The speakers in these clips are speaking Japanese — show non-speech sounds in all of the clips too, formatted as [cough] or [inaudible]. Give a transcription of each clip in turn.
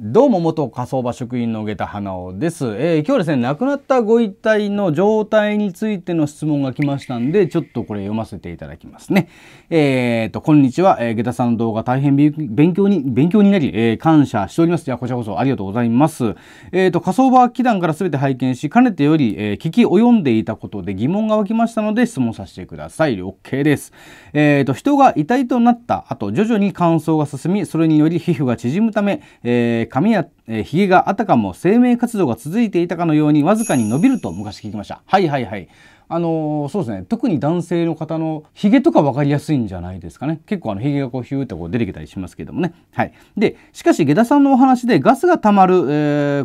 どうも元火葬場職員の下駄花尾です、えー、今日はですね亡くなったご遺体の状態についての質問が来ましたんでちょっとこれ読ませていただきますねえーと、こんにちは、えー、下駄さんの動画大変勉強に勉強になり、えー、感謝しておりますじゃあこちらこそありがとうございますえーと、火葬場祈願から全て拝見しかねてより、え聞き及んでいたことで疑問が湧きましたので質問させてください OK ですえーと、人が遺体となった後徐々に乾燥が進みそれにより皮膚が縮むため、えー髪や、えー、髭があたかも生命活動が続いていたかのようにわずかに伸びると昔聞きました。はいはいはい。あのー、そうですね特に男性の方のヒゲとか分かりやすいんじゃないですかね結構あのひげがこうヒューってこう出てきたりしますけどもねはいでしかし下田さんのお話でガスが溜まる、え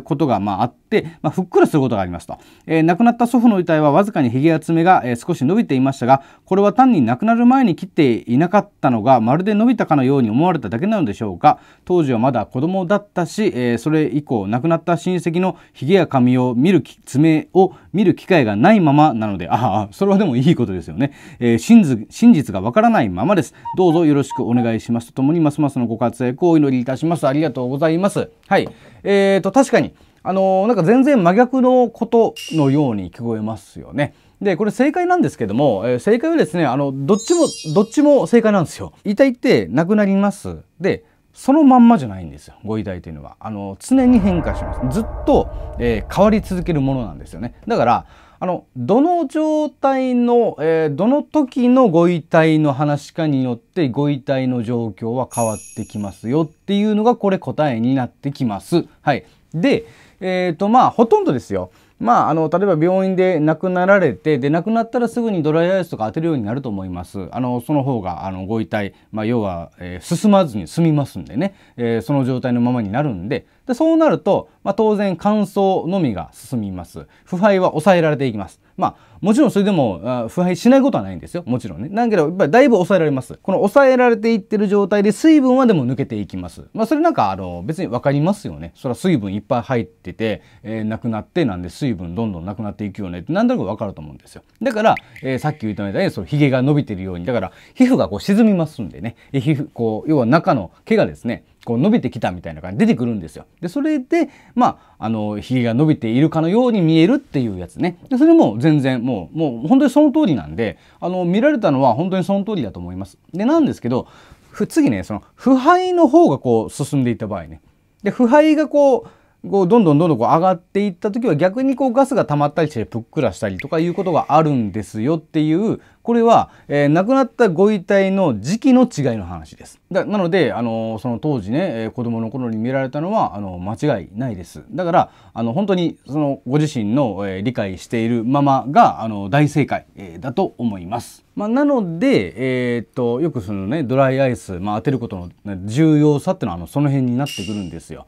ー、ことがまああってで、まあ、ふっくらすることがありますと、えー、亡くなった祖父の遺体はわずかにひげや爪が、えー、少し伸びていましたがこれは単に亡くなる前に切っていなかったのがまるで伸びたかのように思われただけなのでしょうか当時はまだ子供だったし、えー、それ以降亡くなった親戚のひげや髪を見る爪を見る機会がないままなのでああそれはでもいいことですよね、えー、真真実がわからないままですどうぞよろしくお願いしますとともにますますのご活躍をお祈りいたしますありがとうございますはいえーと確かにあのなんか全然真逆のことのように聞こえますよね。でこれ正解なんですけども、えー、正解はですねあのどっちもどっちも正解なんですよ。遺体ってなくなりますでそのまんまじゃないんですよご遺体というのはあの常に変化しますずっと、えー、変わり続けるものなんですよねだからあのどの状態の、えー、どの時のご遺体の話かによってご遺体の状況は変わってきますよっていうのがこれ答えになってきます。はい、でえっ、ー、とまあほとんどですよ。まあ、あの例えば病院で亡くなられてで亡くなったらすぐにドライアイスとか当てるようになると思いますあのその方があのご遺体、まあ、要は、えー、進まずに済みますんでね、えー、その状態のままになるんでで、そうなると、まあ、当然乾燥のみが進みます。腐敗は抑えられていきます。まあ、もちろんそれでも、腐敗しないことはないんですよ。もちろんね。なんけど、やっぱりだいぶ抑えられます。この抑えられていってる状態で水分はでも抜けていきます。まあ、それなんか、あの、別にわかりますよね。それは水分いっぱい入ってて、えー、なくなって、なんで水分どんどんなくなっていくよねって、なんとなくわかると思うんですよ。だから、えー、さっき言ったみたいに、その髭が伸びてるように、だから、皮膚がこう沈みますんでね。皮膚、こう、要は中の毛がですね、こう伸びてきたみたいな感じで出てくるんですよ。で、それで、まあ、あの、髭が伸びているかのように見えるっていうやつね。で、それも全然もう、もう本当にその通りなんで、あの、見られたのは本当にその通りだと思います。で、なんですけど、次ね、その、腐敗の方がこう進んでいった場合ね。で、腐敗がこう、こうどんどんどんどんこう上がっていった時は逆にこうガスが溜まったりしてぷっくらしたりとかいうことがあるんですよっていうこれは、えー、亡くなったご遺体の時期の違いの話ですだなので、あのその当時ね、えー、子供の頃に見られたのはあの間違いないですだからあの本当にそのご自身の、えー、理解しているままがあの大正解、えー、だと思います、まあ、なので、えー、っとよくそのねドライアイス、まあ、当てることの重要さっていうのはあのその辺になってくるんですよ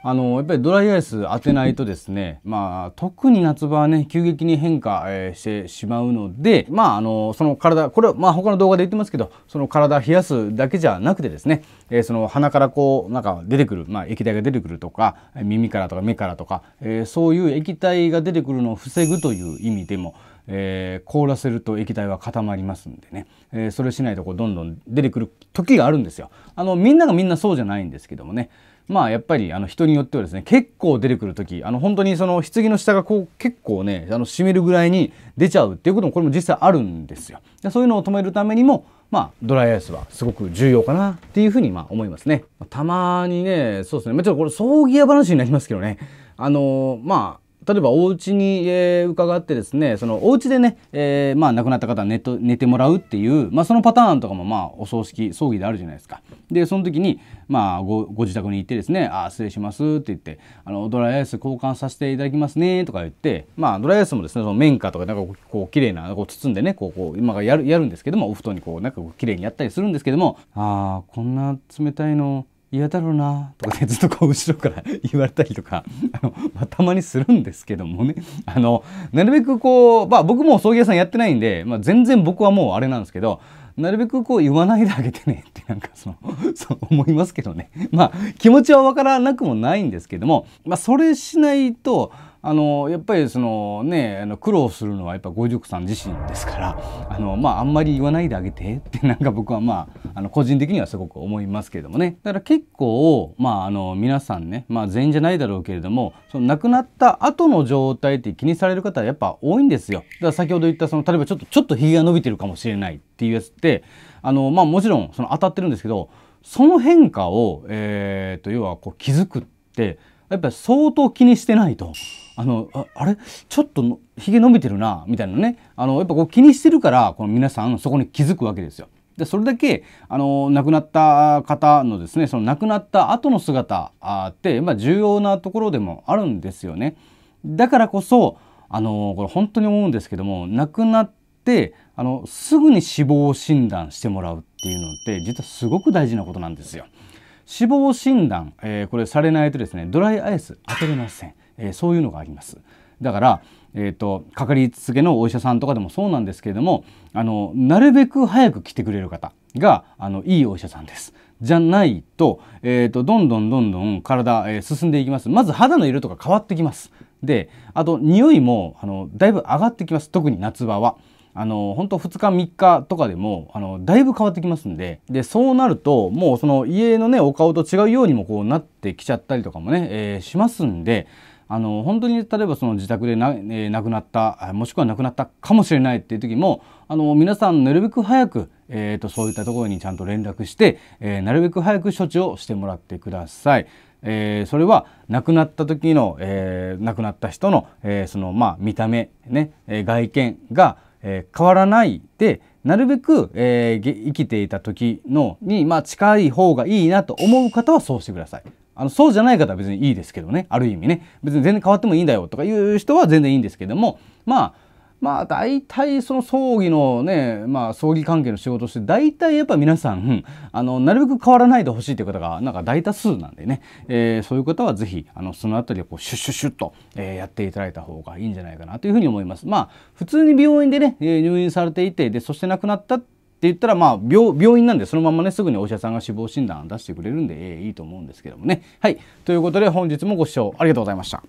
あのやっぱりドライアイス当てないとですね、まあ、特に夏場はね急激に変化、えー、してしまうので、まあ、あのその体これは、まあ、他の動画で言ってますけどその体冷やすだけじゃなくてですね、えー、その鼻からこうなんか出てくる、まあ、液体が出てくるとか耳からとか目からとか、えー、そういう液体が出てくるのを防ぐという意味でもえー、凍らせると液体は固まりますんでね、えー、それしないとこうどんどん出てくる時があるんですよあのみんながみんなそうじゃないんですけどもね、まあやっぱりあの人によってはですね結構出てくる時あの本当にその棺の下がこう結構ねあの湿るぐらいに出ちゃうっていうこともこれも実際あるんですよでそういうのを止めるためにもまあドライアイスはすごく重要かなっていうふうにまあ思いますねたまにねそうですねまあ、ちょっとこれ葬儀屋話になりますけどねあのー、まあ例えばお家に、えー、伺ってですねそのお家でね、えー、まあ、亡くなった方寝と寝てもらうっていう、まあ、そのパターンとかも、まあ、お葬式葬儀であるじゃないですかでその時に、まあ、ごご自宅に行ってですね「あ失礼します」って言って「あのドライアイス交換させていただきますね」とか言って、まあ、ドライアイスもですねその綿花とかなんかこう綺麗なこう包んでねこうこう今がやるやるんですけどもお布団にこうなんか綺麗にやったりするんですけどもああこんな冷たいの嫌だろうなとかずっとこう後ろから言われたりとか [laughs] あの、まあ、たまにするんですけどもね [laughs] あのなるべくこう、まあ、僕も葬儀屋さんやってないんで、まあ、全然僕はもうあれなんですけどなるべくこう言わないであげてねって [laughs] なんかそのそう思いますけどねまあ気持ちは分からなくもないんですけども、まあ、それしないとあのやっぱりそのねあの苦労するのはやっぱ五塾さん自身ですからあの、まあ、あんまり言わないであげてってなんか僕はまああの個人的にはすごく思いますけどもねだから結構、まあ、あの皆さんね、まあ、全員じゃないだろうけれどもその亡くなった後の状態って気にされる方はやっぱ多いんですよ。だから先ほど言ったその例えばちょっとちょっとひげが伸びてるかもしれないっていうやつってあの、まあ、もちろんその当たってるんですけどその変化を、えーと要はこう気づくってやっぱり相当気にしてないと。あのああれちょっとひげ伸びてるなみたいなねあのやっぱこう気にしてるからこの皆さんそこに気づくわけですよ。でそれだけあの亡くなった方のですねその亡くなった後の姿って、まあ、重要なところでもあるんですよね。だからこそあのこれ本当に思うんですけども亡くなってあのすぐに死亡診断してもらうっていうのって実はすごく大事なことなんですよ。死亡診断、えー、これされないとですねドライアイス当てれません。えー、そういうのがあります。だから、えーと、かかりつけのお医者さんとかでもそうなんですけれどもあのなるべく早く来てくれる方があのいいお医者さんです。じゃないと,、えーとどんどんどんどん体、えー、進んでいきます。まず肌の色とか変わってきます。であと匂いもあのだいぶ上がってきます特に夏場は。あの本当2日3日とかでもあのだいぶ変わってきますんででそうなるともうその家のねお顔と違うようにもこうなってきちゃったりとかもね、えー、しますんであの本当に例えばその自宅でな、えー、亡くなったもしくは亡くなったかもしれないっていう時もあの皆さんなるべく早く、えーと、そういったところにちゃんと連絡して、えー、なるべく早く処置をしてもらってください。えー、それは亡くなった時の、えー、亡くなった人の,、えそのまあ、見た目ね、外見が、え変わらないでなるべく、え生きていた時のに、まあ、近い方がいいなと思う方はそうしてください。あのそうじゃない方は別にいいですけどねある意味ね別に全然変わってもいいんだよとかいう人は全然いいんですけどもまあまあ大体その葬儀のね、まあ葬儀関係の仕事として大体やっぱ皆さん、あの、なるべく変わらないでほしいという方がなんか大多数なんでね、えー、そういう方はぜひ、あの、そのあたりをこうシュッシュッシュッと、えー、やっていただいた方がいいんじゃないかなというふうに思います。まあ普通に病院でね、え入院されていて、で、そして亡くなった言ったらまあ病院なんでそのままねすぐにお医者さんが死亡診断出してくれるんで、えー、いいと思うんですけどもね。はいということで本日もご視聴ありがとうございました。